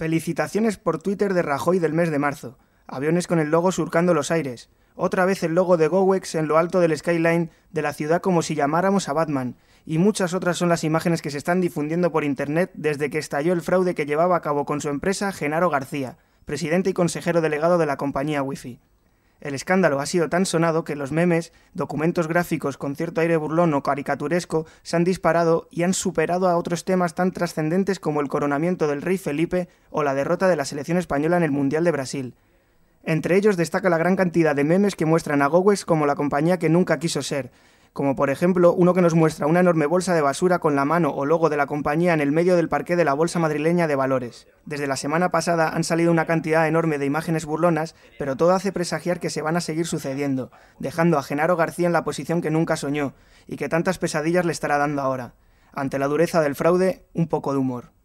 Felicitaciones por Twitter de Rajoy del mes de marzo. Aviones con el logo surcando los aires. Otra vez el logo de Gowex en lo alto del skyline de la ciudad como si llamáramos a Batman. Y muchas otras son las imágenes que se están difundiendo por internet desde que estalló el fraude que llevaba a cabo con su empresa Genaro García, presidente y consejero delegado de la compañía Wi-Fi. El escándalo ha sido tan sonado que los memes, documentos gráficos con cierto aire burlón o caricaturesco se han disparado y han superado a otros temas tan trascendentes como el coronamiento del rey Felipe o la derrota de la selección española en el Mundial de Brasil. Entre ellos destaca la gran cantidad de memes que muestran a Gowes como la compañía que nunca quiso ser, como por ejemplo uno que nos muestra una enorme bolsa de basura con la mano o logo de la compañía en el medio del parque de la Bolsa Madrileña de Valores. Desde la semana pasada han salido una cantidad enorme de imágenes burlonas, pero todo hace presagiar que se van a seguir sucediendo, dejando a Genaro García en la posición que nunca soñó y que tantas pesadillas le estará dando ahora. Ante la dureza del fraude, un poco de humor.